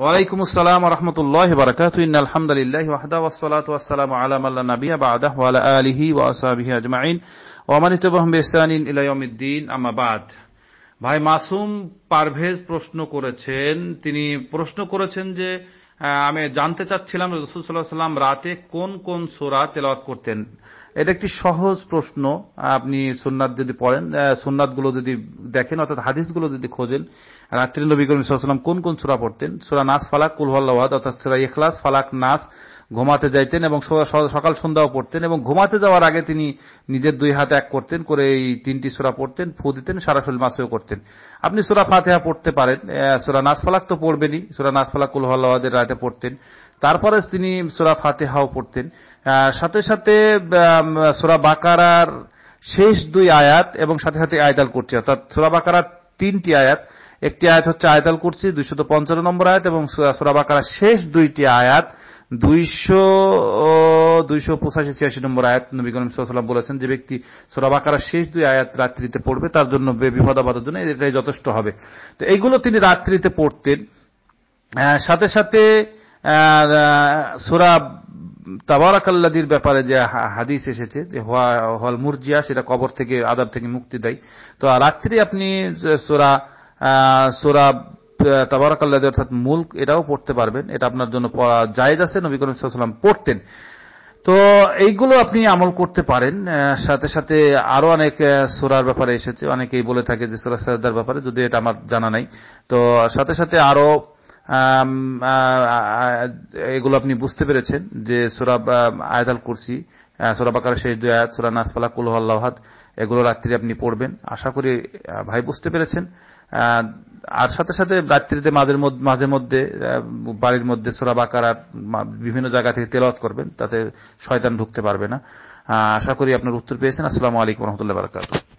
ওয়ালাইকুম আসসালাম রহমতুল্লাহ বারাকাত আলহামদুলিল্লাহ ওয়াহদা ওয়াসসালাতু ওয়াসসালামু আলা আল্লাহ লা নাবিয়্যা বা'দাহ ওয়া আলা আলিহি আজমাইন ওয়া মান ইত্তাবাহুম বিহসানিন ইলা ভাই মাসুম পারভেজ প্রশ্ন করেছেন তিনি প্রশ্ন করেছেন যে আমি জানতে চাচ্ছিলাম রসুল সাল্লাহ সাল্লাম রাতে কোন কোন সোরা তেলাওয়াত করতেন এটা একটি সহজ প্রশ্ন আপনি সোননাথ যদি পড়েন সোননাথগুলো যদি দেখেন অর্থাৎ হাদিসগুলো যদি খোঁজেন রাত্রি নবী করিমসাল্লাম কোন কোন সোরা পড়তেন সোরা নাস ফালাক কুলহল্লাহাদ অর্থাৎ সোরা ইখলাস ফালাক নাস ঘুমাতে যাইতেন এবং সকাল সন্ধ্যাও পড়তেন এবং ঘুমাতে যাওয়ার আগে তিনি নিজের দুই হাতে এক করতেন করে এই তিনটি সুরা পড়তেন ফু দিতেন সারাফুল মাসেও করতেন আপনি সুরা ফাতেহা পড়তে পারেন সুরা নাসফালাক তো পড়বেনই সুরা নাসফালাক কুলহাল্লাহাদের রাতে পড়তেন তারপরে তিনি সুরা ফাতেহাও পড়তেন সাথে সাথে সুরা বাকারার শেষ দুই আয়াত এবং সাথে সাথে আয়তাল করছে অর্থাৎ সুরা বাকারার তিনটি আয়াত একটি আয়াত হচ্ছে আয়তাল করছি দুইশত পঞ্চান্ন নম্বর আয়াত এবং সুরাবাকার শেষ দুইটি আয়াত দুইশো দুইশো পঁচাশি ছিয়াশি নম্বর আয়াত নবী করিম সাল্লাম বলেছেন যে ব্যক্তি সোরা বাকারা শেষ দুই আয়াত রাত্রিতে পড়বে তার জন্য বিপদাবাদের জন্য এটাই যথেষ্ট হবে তো এইগুলো তিনি রাত্রিতে পড়তেন সাথে সাথে সোরাব তাবারাকাল্লাদির ব্যাপারে যে হাদিস এসেছে যে হওয়া হল মুরজিয়া সেটা কবর থেকে আদাব থেকে মুক্তি দেয় তো রাত্রি আপনি সোরা সোরা তাবারাকাল্লাহ অর্থাৎ মুল্ক এটাও পড়তে পারবেন এটা আপনার জন্য পড়া আছে নবী করিম সাল্লাম পড়তেন তো এইগুলো আপনি আমল করতে পারেন সাথে সাথে আরো অনেক সোরার ব্যাপারে এসেছে অনেকেই বলে থাকে যে সোরা সারদার ব্যাপারে যদি এটা আমার জানা নাই তো সাথে সাথে আরো এগুলো আপনি বুঝতে পেরেছেন যে সোরা আয়দাল কুরসি সোরা বাকার শেষ দুই আয়াত সোরা নাসফালা কুলহ আল্লাহাদ এগুলো রাত্রি আপনি পড়বেন আশা করি ভাই বুঝতে পেরেছেন আর সাথে সাথে রাত্রিতে মাঝের মধ্যে মাঝে মধ্যে বাড়ির মধ্যে সোরা বাকারার বিভিন্ন জায়গা থেকে তেলাওয়াত করবেন তাতে শয়তান ঢুকতে পারবে না আশা করি আপনার উত্তর পেয়েছেন আসসালামু আলাইকুম রহমতুল্লাহ বারকাত